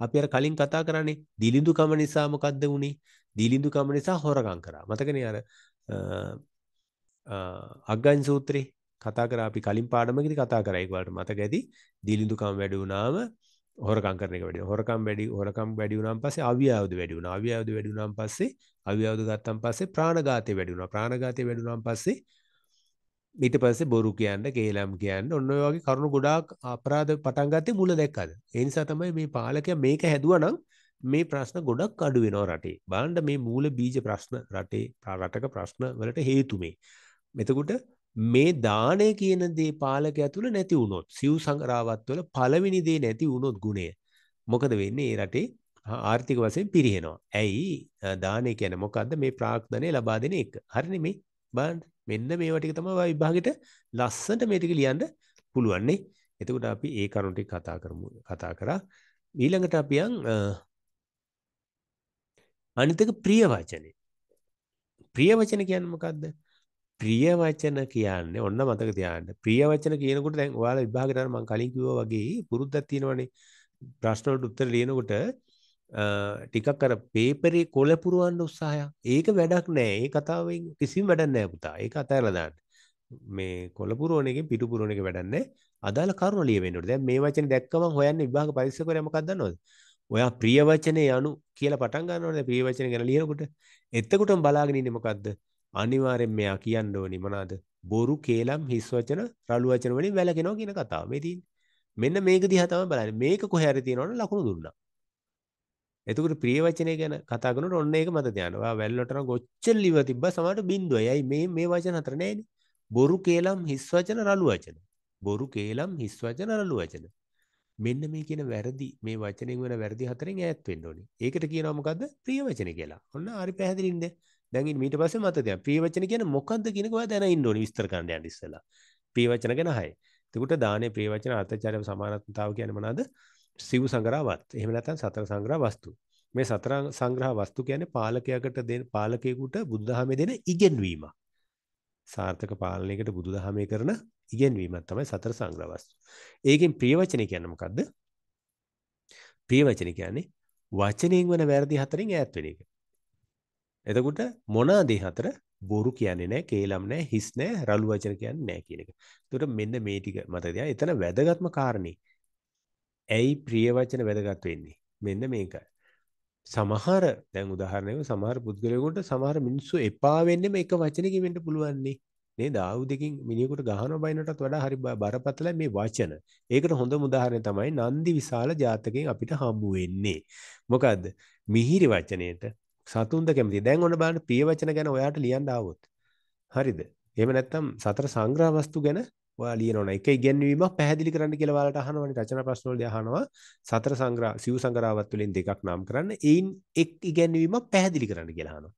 අපි අර කලින් කතා කරන්නේ දිලිඳුකම නිසා මොකද්ද වුනේ දිලිඳුකම නිසා හොරකම් කරා මතකනේ අර අග්ගන් සූත්‍රේ කතා කරා අපි කලින් පාඩමකදී කතා කරා ඒක වලට මතක ඇති දිලිඳුකම වැඩි වුණාම හොරකම් කරන එක වැඩි හොරකම් වැඩි හොරකම් වැඩි වුණාන් පස්සේ අවියාවද වැඩි වුණා අවියාවද වැඩි වුණාන් පස්සේ අව්‍යවද ගත්තන් පස්සේ ප්‍රාණඝාතය වැඩි වුණා. ප්‍රාණඝාතය වැඩි වුණාන් පස්සේ ඊට පස්සේ බොරු කියන්න, කේලම් කියන්න ඔන්න ඔය වගේ කරුණු ගොඩාක් අපරාධ පටන් ගත්තේ මුල දැක්කද. ඒ නිසා තමයි මේ පාලකයා මේක හැදුවා නම් මේ ප්‍රශ්න ගොඩක් අඩු වෙනවා රටේ. බලන්න මේ මූල බීජ ප්‍රශ්න රටේ රටක ප්‍රශ්න වලට හේතු මේ. එතකොට මේ දානය කියන දේ පාලකයා තුල නැති වුණොත් සිව් සංගරාවත් වල පළවෙනි දේ නැති වුණොත් ගුණය මොකද වෙන්නේ ඒ රටේ ආර්ථික වශයෙන් පිරිහෙනවා. ඇයි දානය කියන්නේ මොකද්ද මේ ප්‍රාග්ධනය ලබා දෙන එක. හරිනේ මේ බලන්න. මෙන්න මේවා ටික තමයි විභාගෙට ලස්සනට මේ ටික ලියන්න පුළුවන් නේ. එතකොට අපි ඒ කරුණු ටික කතා කරමු. කතා කරා. ඊළඟට අපි යන් අනිතක ප්‍රිය වචනේ. ප්‍රිය වචන කියන්නේ මොකද්ද? ප්‍රිය වචන කියන්නේ ඔන්න මතක තියාගන්න. ප්‍රිය වචන කියනකොට දැන් ඔයාලා විභාගෙට අර මම කලින් කිව්වා වගේ පුරුද්දක් තියෙනවනේ. ප්‍රශ්න වලට උත්තර ලියනකොට ටිකක් අර පේපරේ කොළ පුරවන්න උත්සාහයක් ඒක වැඩක් නෑ ඒ කතාවෙන් කිසිම වැඩක් නෑ පුතා ඒක අතහැරලා දාන්න මේ කොළ පුරවන එකෙන් පිටු පුරවන එක වැඩක් නෑ අදාළ කරුණ ලියවෙන්න ඕනේ දැන් මේ වචනේ දැක්කම හොයන්නේ විභාග පරීක්ෂකවරයා මොකක්ද දන්නවද ඔයා ප්‍රිය වචනේ යනු කියලා පටන් ගන්නවනේ ප්‍රිය වචන ගැන ලියනකොට එතකොටම බලාගෙන ඉන්නේ මොකද්ද අනිවාර්යෙන් මෙයා කියන්න ඕනි මොනවාද බොරු කේලම් හිස් වචන රළු වචන වලින් වැළකෙනවා කියන කතාව මේ තියෙන්නේ මෙන්න මේක දිහා තමයි බලන්නේ මේක කොහේ හරි තියෙනවනම් ලකුණු දුන්නා එතකට ප්‍රියවචනය ගැන කතාගනට ඔන්න එක මත යනවා වැල්ලටන ගොච්චල් ලිව තිබ සමට බින්දුව යයි මේ මේ වචන හතරනෑන බොරු කේලම් හිස්වචන රලු වචන බොරු කේලම් හිස්වචන රලු වචන මෙන්න මේ කියන වැරදි මේ වචනෙන් වන වැරදි හතරෙන් ඇත්වෙන්න ඕනි ඒකට කියනමකක්ද ප්‍රියවචන කියලා ඔන්න අරි පැහදිලින්ද දැගින් මීට පස මතය ප්‍රියවචන කියන මොකක්ද කියනකවා දැන ඉන්නඩෝනි විස්තර කණ්ඩයන් ඉස්සලා ප්‍රියවචන ගැන හයි තකුට දානය ප්‍රියවචන අතචරය සමානත්තාව කියන මනාද සිව් සංග්‍රහවත් එහෙම නැත්නම් සතර සංග්‍රහ වස්තු මේ සතර සංග්‍රහ වස්තු කියන්නේ පාලකයාකට දෙන පාලකයෙකුට බුදුදහමේ දෙන ඉගෙනවීමක් සාර්ථක පාලනයකට බුදුදහමේ කරන ඉගෙනවීමක් තමයි සතර සංග්‍රහ වස්තු ඒකෙන් ප්‍රිය වචනේ කියන්නේ මොකද්ද ප්‍රිය වචනේ කියන්නේ වචනයෙන් වන වැරදි හතරින් ඈත් වෙන එක එතකොට මොනාදේ හතර බොරු කියන්නේ නැහැ කේලම් නැහැ හිස් නැහැ රළු වචන කියන්නේ නැහැ කියන එක. එතකොට මෙන්න මේ ටික මතක තියා. එතන වැදගත්ම කාරණේ ඇයි ප්‍රිය වචන වැදගත් වෙන්නේ මෙන්න මේක සමහර දැන් උදාහරණයව සමහර පුද්ගලයකුට සමහර මිනිස්සු එපා වෙන්නම එක වචනකින් වෙන්න පුළුවන්නේ නේ දාවුදකින් මිනිකුට ගහන බයිනටත් වඩා හරි බරපතල මේ වචන. ඒකට හොඳ උදාහරණය තමයි නන්දි විශාල ජාතකයෙන් අපිට හම්බ වෙන්නේ. මොකද්ද? මිහිරි වචනයට සතුන්ද කැමති. දැන් ඔන්න බලන්න ප්‍රිය වචන ගැන ඔයාට ලියන්න ආවොත්. හරිද? එහෙම නැත්නම් සතර සංග්‍රහ වස්තු ගැන ඔයා ලියනවන එක ඉගැන්වීමක් පැහැදිලි කරන්න කියලා ඔයාලට අහනවනේ රචනා ප්‍රශ්නවලදී අහනවා සතර සංග්‍රහ සිව් සංග්‍රහවත් තුලින් දෙකක් නම් කරන්න ඒයින් එක් ඉගැන්වීමක් පැහැදිලි කරන්න කියලා අහනවා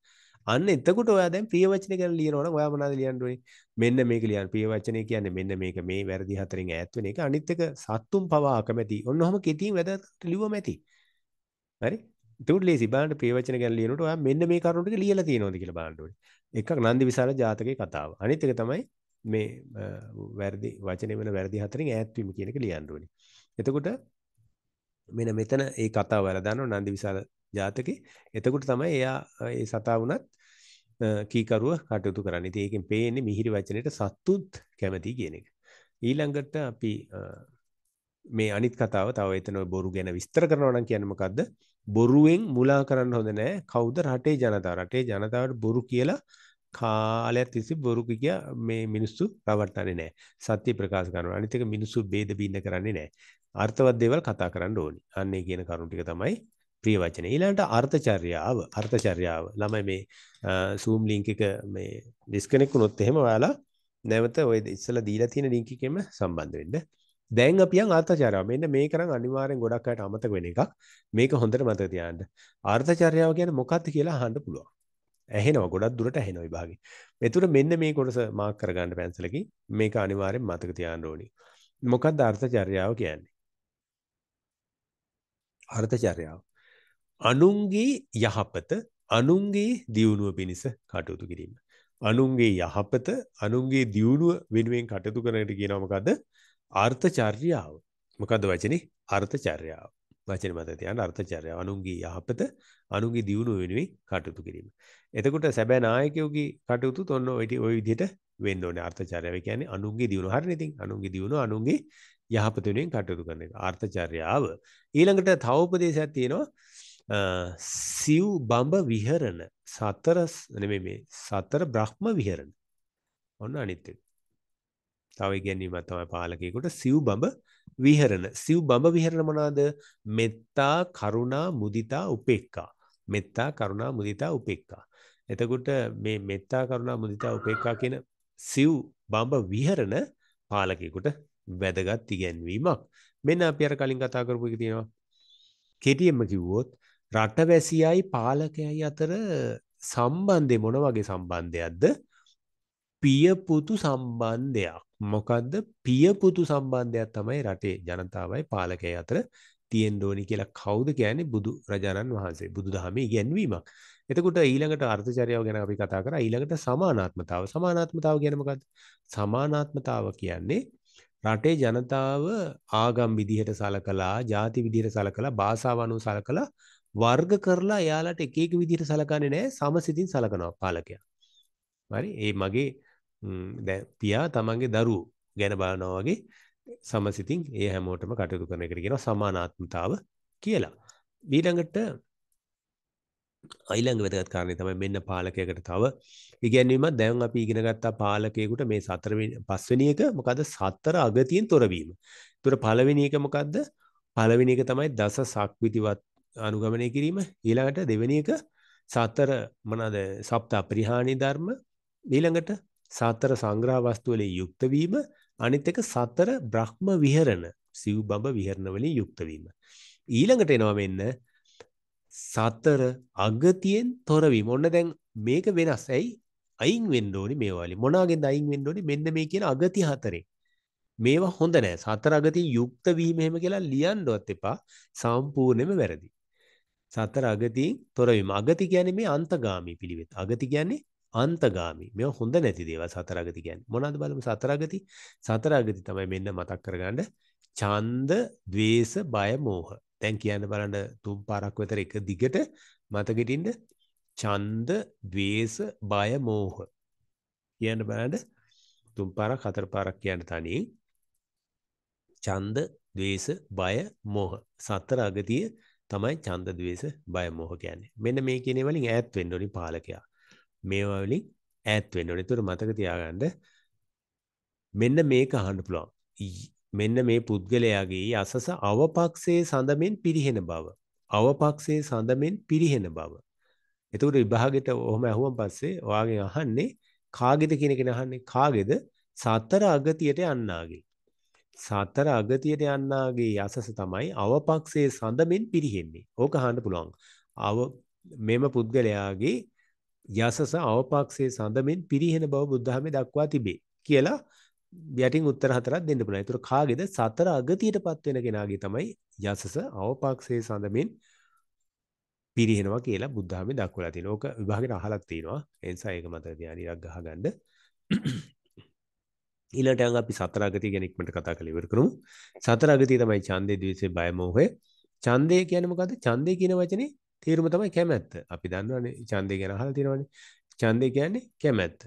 අන්න එතකොට ඔයා දැන් ප්‍රිය වචනේ ගැන ලියනවනම් ඔයා මොනවද ලියන්න ඕනේ මෙන්න මේක ලියන්න ප්‍රිය වචනේ කියන්නේ මෙන්න මේක මේ වැරදි හතරෙන් ඈත් වෙන එක අනිත් එක සත්තුම් පවා අකමැති ඔන්න ඔහම කෙටියෙන් වැදගත් ලිව්වම ඇති හරි එතකොට ලේසි බලන්න ප්‍රිය වචන ගැන ලියනකොට ඔයා මෙන්න මේ කරුණු ටික ලියලා තියෙනවද කියලා බලන්න ඕනේ එකක් නන්දි විශාල ජාතකයේ කතාව අනිත් එක තමයි මේ වැරදි වචනේ වෙන වැරදි හතරින් ඈත්වීම කියන එක ලියන්න ඕනේ. එතකොට මෙන්න මෙතන ඒ කතාව වරදන්නව නන්දි විශාල ජාතකේ. එතකොට තමයි එයා ඒ සතා වුණත් කීකරුව කටයුතු කරන්නේ. ඉතින් ඒකෙන් පේන්නේ මිහිරි වචනෙට සත්තුත් කැමති කියන එක. ඊළඟට අපි මේ අනිත් කතාව තව එතන බොරු ගැන විස්තර කරනවා නම් කියන්නේ මොකද්ද? බොරුවෙන් මුලා කරන්න හොඳ නෑ. කවුද රටේ ජනතාව? රටේ ජනතාවට බොරු කියලා කාලයක් තිස්සේ බොරු කිය මේ මිනිස්සු රවට්ටන්නේ නැහැ. සත්‍ය ප්‍රකාශ කරනවා. අනිත් එක මිනිස්සු ભેද බින්න කරන්නේ නැහැ. අර්ථවත් දේවල් කතා කරන්න ඕනි. අන්න ඒ කියන කරුණු ටික තමයි ප්‍රිය වචනේ. ඊළඟට අර්ථචර්යාව. අර්ථචර්යාව. ළමයි මේ Zoom link එක මේ disconnect වුණොත් එහෙම ඔයාලා නැවත ඔය ඉස්සලා දීලා තියෙන link එකෙම සම්බන්ධ වෙන්න. දැන් අපි යන් අර්ථචර්යාව. මෙන්න මේ කරන් අනිවාර්යෙන් ගොඩක් අයට අමතක වෙන එකක්. මේක හොඳට මතක තියාගන්න. අර්ථචර්යාව කියන්නේ මොකක්ද කියලා අහන්න පුළුවන්. ඇහෙනවා ගොඩක් දුරට ඇහෙන විභාගේ. එතකොට මෙන්න මේ කොටස මාක් කරගන්න පැන්සලකි. මේක අනිවාර්යෙන් මතක තියාගන්න ඕනි. මොකක්ද අර්ථචර්යාව කියන්නේ? අර්ථචර්යාව. අනුන්ගේ යහපත, අනුන්ගේ දියුණුව පිණිස කටයුතු කිරීම. අනුන්ගේ යහපත, අනුන්ගේ දියුණුව වෙනුවෙන් කටයුතු කරන එකට කියනවා මොකද්ද? අර්ථචර්යාව. මොකද්ද වචනේ? අර්ථචර්යාව. වචන මත තියන්න අර්ථචරය අනුන්ගේ යහපත අනුගේ දියුණු වෙනුවෙන් කටයුතු කිරීම. එතකොට සැබෑ නායකයෝගේ කටයුතු ඔන්න ඔයිටි ඔය විදිහට වෙන්න ඕනේ අර්ථචරය කියන්නේ අනුන්ගේ දියුණුව හරිනේ ඉතින් අනුන්ගේ දියුණුව අනුන්ගේ යහපත වෙනුවෙන් කටයුතු කරන එක. අර්ථචරයාව ඊළඟට තව උපදේශයක් තියෙනවා සිව් බඹ විහරණ සතර නෙමෙයි මේ සතර බ්‍රහ්ම විහරණ. ඔන්න අනිත් එක. තව ගැනීමත් තමයි පාලකයකුට සිව් බඹ විහරණ සිව් බඹ විහරණ මනාද මෙත්තා කරුණා මුදිතා උපෙක්කා මෙත්තා කරුණා මුදිතා උපෙක්කා එතකොට මේ මෙත්තා කරුණා මුදිතා උපෙක්කා කියන සිව් බඹ විහරණ පාලකයකුට වැදගත් ඉගැන්වීමක් මෙන්න අපි අර කලින් කතා කරපු එක තියෙනවා කෙටියෙන්ම කිව්වොත් රටවැසියයි පාලකයයි අතර සම්බන්ධය මොන වගේ සම්බන්ධයක්ද පියපුතු සම්බන්ධයක් මොකක්ද පියපුතු සම්බන්ධයක් තමයි රටේ ජනතාවයි පාලකය අතර තියෙන් ඕනි කියලා කවුද කියන්නේ බුදු රජාණන් වහන්සේ බුදු දහමේ ඉගැන්වීමක් එතකොට ඊළඟට අර්ථචරයාව ගැන අපි කතා කරා ඊළඟට සමානාත්මතාව සමානාත්මතාව කියන්නේ මොකද්ද සමානාත්මතාව කියන්නේ රටේ ජනතාව ආගම් විදිහට සලකලා ಜಾති විදිහට සලකලා භාෂාව අනුව සලකලා වර්ග කරලා එයාලට එක එක විදිහට සලකන්නේ නැහැ සමසිතින් සලකනවා පාලකයා. හරි ඒ මගේ දැ පියා තමන්ගේ දරු ගැන බානවාගේ සමසිතින් ඒ හැමෝටම කටයුතු කරන එකට කියෙන සමානාත්මතාව කියලා. වීඩඟට අයිලංග වැදගත් කාරණය තමයි මෙන්න පාලකයකට තව ඉගැන්වීමත් දැන් අපි ඉගෙනගත්තා පාලකයකුට මේ සතර පස්වනියක මොකද සත්තර අගතියෙන් තොරවීම. තුර පලවෙනික මොකක්ද පලවෙනික තමයි දස සක්විතිවත් අනුගමනය කිරීම ඊළඟට දෙවනියක සතර මනද සප්තා ප්‍රිහාණි ධර්ම ඊළඟට සතර සංග්‍රහ වස්තු වලින් යුක්ත වීම අනිත් එක සතර බ්‍රහ්ම විහරණ සිව් බඹ විහරණ වලින් යුක්ත වීම ඊළඟට එනවා මෙන්න සතර අගතියෙන් තොර වීම ඔන්න දැන් මේක වෙනස් ඇයි අයින් වෙන්න ඕනි මේවා වලින් මොනවාගෙන්ද අයින් වෙන්න ඕනි මෙන්න මේ කියන අගති හතරේ මේවා හොඳ නෑ සතර අගතිය යුක්ත වීම එහෙම කියලා ලියන්නවත් එපා සම්පූර්ණයෙන්ම වැරදි සතර අගතියෙන් තොර වීම අගති කියන්නේ මේ අන්තගාමී පිළිවෙත අගති කියන්නේ අන්තගාමි මෙ හොඳ නැති දේව සතරගති ගැන් මොනද බලම සතරගති සතරගති තමයි මෙන්න මතක් කරගන්න චන්ද දවේශ බය මෝහ තැන් කියන්න බලන්න තුම් පාරක් වෙතර එක දිගට මතගෙටින්ට චන්ද දවේශ බය මෝහ කියන්න බලන්න තුම් පාරක් කතර පාරක් කියන්න තනී චන්ද දවේශ බය මෝහ සත්තර අගතිය තමයි චන්ද දවේශ බය මෝහ කියන්නේ මෙන්න මේ කියනෙ වලින් ඇත් වෙන්ඩොලි පාලකයා මේවා වලින් ඈත් වෙන්න ඕනේ. ඒතර මතක තියාගන්න මෙන්න මේක අහන්න පුළුවන්. මෙන්න මේ පුද්ගලයාගේ අසස අවපක්ෂයේ සඳමින් පිරිහෙන බව. අවපක්ෂයේ සඳමින් පිරිහෙන බව. එතකොට විභාගෙට ඔහොම ඇහුවන් පස්සේ ඔයාගෙන් අහන්නේ කාගෙද කියන එක අහන්නේ කාගෙද සතර අගතියට යන්නාගේ. සතර අගතියට යන්නාගේ යසස තමයි අවපක්ෂයේ සඳමින් පිරිහෙන්නේ. ඕක අහන්න පුළුවන්. අව මෙම පුද්ගලයාගේ යසස අවපක්ෂයේ සඳමින් පිරිහෙන බව බුද්ධහමේ දක්වා තිබේ කියලා යටින් උත්තර හතරක් දෙන්න පුළුවන්. ඒතර කාගේද සතර අගතියටපත් වෙන කෙනාගේ තමයි යසස අවපක්ෂයේ සඳමින් පිරිහෙනවා කියලා බුද්ධාමේ දක්වලා තියෙනවා. ඕක විභාගෙට අහලක් තියෙනවා. ඒ නිසා ඒක මතක තියාගෙන ඉරක් ගහගන්න. ඊළඟට අපි සතර අගතිය ගැන ඉක්මනට කතා කරලා ඉවර කරමු. සතර අගතිය තමයි ඡන්දේ, ද්වේෂේ, බය, මෝහය. ඡන්දේ කියන්නේ මොකද්ද? ඡන්දේ කියන වචනේ තේරුම තමයි කැමැත්ත. අපි දන්නවනේ ඡන්දය ගැන අහලා තියෙනවනේ. ඡන්දය කියන්නේ කැමැත්ත.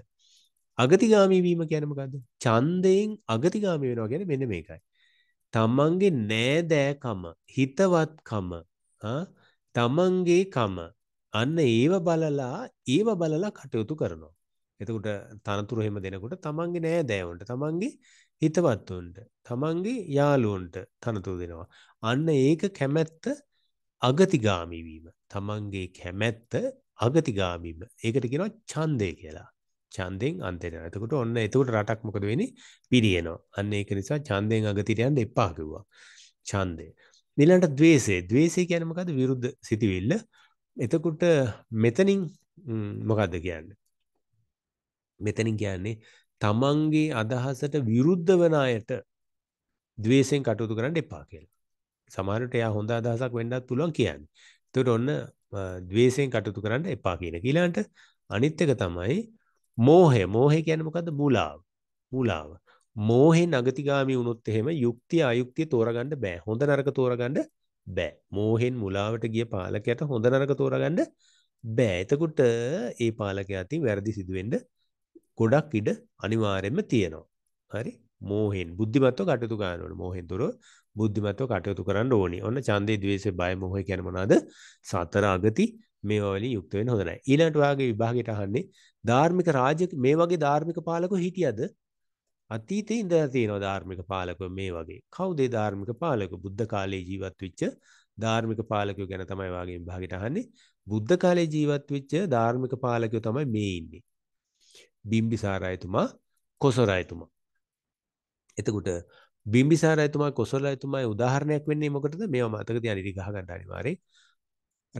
අගතිගාමී වීම කියන්නේ මොකද්ද? ඡන්දයෙන් අගතිගාමී වෙනවා කියන්නේ මෙන්න මේකයි. තමන්ගේ නෑදෑකම, හිතවත්කම, තමන්ගේ කම අන්න ඒව බලලා ඒව බලලා කටයුතු කරනවා. එතකොට තනතුරු එහෙම දෙනකොට තමන්ගේ නෑදෑවන්ට, තමන්ගේ හිතවත්තුන්ට, තමන්ගේ යාළුවන්ට තනතුරු දෙනවා. අන්න ඒක කැමැත්ත අගතිගාමි වීම. තමන්ගේ කැමැත්ත අගතිගාමි වීම. ඒකට කියනවා ඡන්දය කියලා. ඡන්දයෙන් අන්තයට යනවා. එතකොට ඔන්න එතකොට රටක් මොකද වෙන්නේ? පිරියනවා. අන්න ඒක නිසා ඡන්දයෙන් අගතියට යන්න එපා කිව්වා. ඡන්දය. ඊළඟට द्वේෂය. द्वේෂය කියන්නේ මොකද්ද? විරුද්ධ සිතිවිල්ල. එතකොට මෙතනින් මොකද්ද කියන්නේ? මෙතනින් කියන්නේ තමන්ගේ අදහසට විරුද්ධ වන අයට ද්වේෂයෙන් කටයුතු කරන්න එපා කියලා. සමාරට එයා හොඳ අදහසක් වෙන්නත් පුළුවන් කියන්න. තුට ඔන්න දවේශයෙන් කටුතු කරන්න එපා කියන කියලාන්ට අනිත්්‍යක තමයි මෝහය මෝහය කියැනමකද මුලාව මුලාව. මෝහෙ නගතිගාමි වුණොත් එහෙම යුක්තිය අයුක්තිය තෝරගන්න බෑ හොඳ නරක තෝරගන්න බෑ මෝහෙන් මුලාවට ගිය පාලකයට හොඳ නරක තෝරගන්න බෑ එතකුට ඒ පාලක ඇති වැරදි සිදුවෙන්ඩ ගොඩක් ඉඩ අනිවාරෙන්ම තියෙනවා හරි මෝහෙන් බුද්ධිමත්ව කටතු ගානවට මෝහෙන්තුර බුද්ධිමත්ව කටයුතු කරන්න ඕනි. ඔන්න ඡන්දේ, ද්වේෂේ, බය, මොහය කියන මොනවාද? සතර අගති මේවා වලින් යුක්ත වෙන්න හොඳ නැහැ. ඊළඟට ඔයාගේ විභාගයට අහන්නේ ධාර්මික රාජ්‍ය මේ වගේ ධාර්මික පාලකෝ හිටියද? අතීතේ ඉඳලා තියෙනවා ධාර්මික පාලකෝ මේ වගේ. කවුද ධාර්මික පාලකෝ? බුද්ධ කාලේ ජීවත් වෙච්ච ධාර්මික පාලකයෝ ගැන තමයි වාගේ විභාගයට අහන්නේ. බුද්ධ කාලේ ජීවත් වෙච්ච ධාර්මික පාලකයෝ තමයි මේ ඉන්නේ. බිම්බිසාර අයතුමා, කොසොර අයතුමා. එතකොට බිම්බිසාර ඇතුමා කොසොල් ඇතුමයි උදාහරණයක් වෙන්නේ මොකටද මේවා මතක තියාගන්න ඉඩ ගහ ගන්න අනිවාර්යෙන්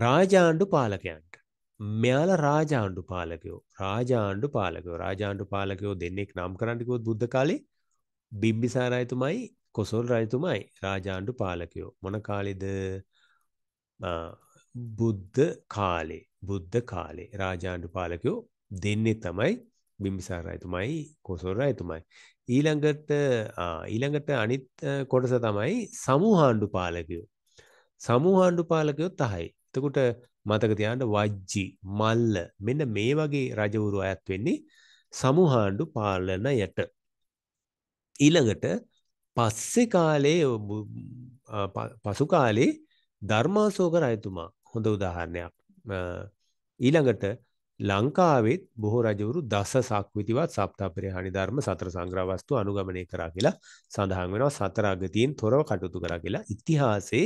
රාජාණ්ඩු පාලකයන්ට මෙයාලා රාජාණ්ඩු පාලකයෝ රාජාණ්ඩු පාලකයෝ රාජාණ්ඩු පාලකයෝ දෙන්නෙක් නම් කරන්න කිව්වොත් බුද්ධ කාලේ බිම්බිසාර ඇතුමයි කොසොල් රජතුමයි රාජාණ්ඩු පාලකයෝ මොන කාලෙද බුද්ධ කාලේ බුද්ධ කාලේ රාජාණ්ඩු පාලකයෝ දෙන්නේ තමයි බිම්බිසාර රජතුමයි කොසොල් රජතුමයි ඊළඟට ඊළඟට අනිත් කොටස තමයි සමූහාණ්ඩු පාලකයෝ. සමූහාණ්ඩු පාලකයෝ තහයි. එතකොට මතක තියාගන්න වජ්ජි, මල්ල මෙන්න මේ වගේ රජවරු අයත් වෙන්නේ සමූහාණ්ඩු පාලනයට. ඊළඟට පස්සේ කාලේ පසු කාලේ ධර්මාශෝක රජතුමා හොඳ උදාහරණයක්. ඊළඟට ලංකාවෙත් බොහෝ රජවරු දස සක්විතිවත් සප්තාපරය හනිධර්ම සතර සංග්‍රවස්තු අනුගමනය කරා කියලා සඳහන් වෙනවා සතරාගතියෙන් තොරව කටුතු කර කියලා ඉතිහාසේ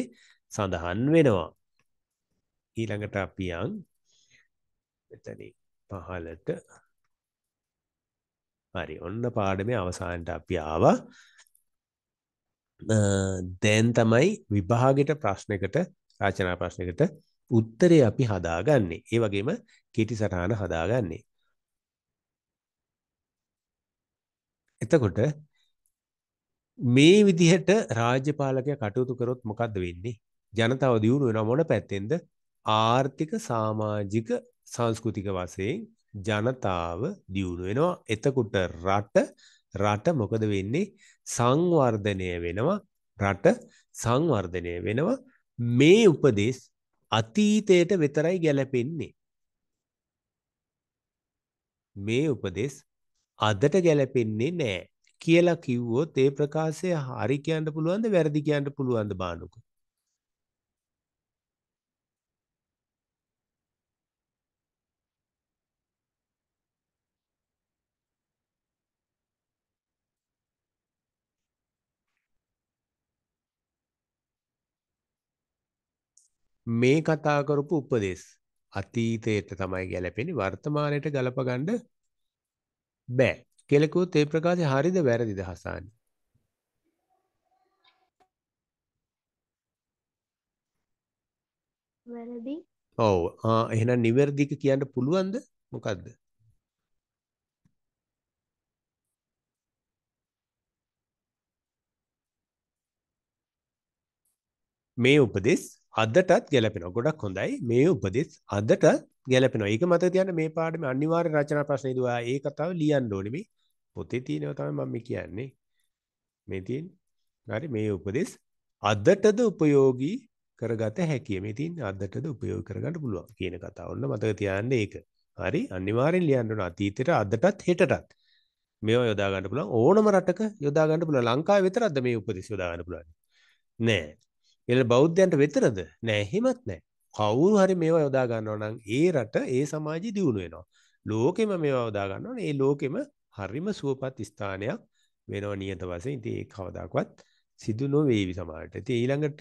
සඳහන් වෙනවා. ඊළඟට අපියන් මෙතන පහලට හරි ඔන්න පාඩමේ අවසානට අපි ආවා දැන් තමයි විභාගෙට ප්‍රශ්නයකට රාචනා ප්‍රශ්නයකට උත්තරේ අපි හදාගන්නේ. ඒ වගේම කීටි සටහන හදාගන්නේ. එතකොට මේ විදිහට රාජ්‍යපාලකයා කටයුතු කරොත් මොකද්ද වෙන්නේ? ජනතාව දියුණු වෙන මොන පැත්තෙන්ද? ආර්ථික සමාජික සංස්කෘතික වශයෙන් ජනතාව දියුණු වෙනවා. එතකොට රට රට මොකද වෙන්නේ? සංවර්ධනය වෙනවා. රට සංවර්ධනය වෙනවා. මේ උපදේශ අතීතයට විතරයි ගැලපෙන්නේ. මේ උපදෙස් අදට ගැලපෙන්නේ නෑ කියලා කිව්වොත් ඒ ප්‍රකාශය හරි කියන්න පුළුවන්ද වැරදි කියන්න පුළුවන්ද බානුකෝ මේ කතා කරපු උපදෙස් අතීතයට තමයි ගැලපෙන වර්තමානයට ගලපගණ්ඩ බෑ කෙලෙකුත් ඒ ප්‍රකාශ හරිද වැරදිද හසානි වැරදි ඔව එහෙනම් නිවැරදික කියන්න පුළුවන්ද මොකක්ද මේ උපදෙස් අදටත් ගැලපෙන ගොඩක් හොඳයි මේ උපදෙස් අදට ගැලපෙන ඒක මත තියන්න මේ පාඩම අනිවාර්ය රචනා ප්‍රශ්නය දවා ඒ කතාව ලියන්න ඕනෙමි පොතේ තියෙනව තමයි මම කියන්නේ මේ තියෙන් හරි මේ උපදෙස් අදටද උපයෝගී කරගත හැකිය මේ තින් අදටද උපයෝග කරගන්න පුළුවන් කියන කතාව ඔන්න මතක තියන්න ඒක හරි අනිවාර්යෙන් ලියන්න ඕන අතීතයට අදටත් හෙටටත් මේවා යොදා ගන්න පුළුවන් ඕනම රටක යොදා ගන්න පුළුවන් ලංකාවේ විතරක්ද මේ උපදෙස් යොදා ගන්න පුළුවන් නෑ එල බෞද්ධයන්ට වෙතරද නෑ හෙමත් නෑ කවුරු හරි මේවා යොදා ගන්නවා නම් ඒ රට ඒ සමාජය දියුණු වෙනවා ලෝකෙම මේවා යොදා ගන්නවා ඒ ලෝකෙම හරිම සුවපත් ස්ථානයක් වෙනවා නියත වශයෙන් ඉතින් ඒ කවදාකවත් සිදු නොවේවි සමාජයට. ඉතින් ඊළඟට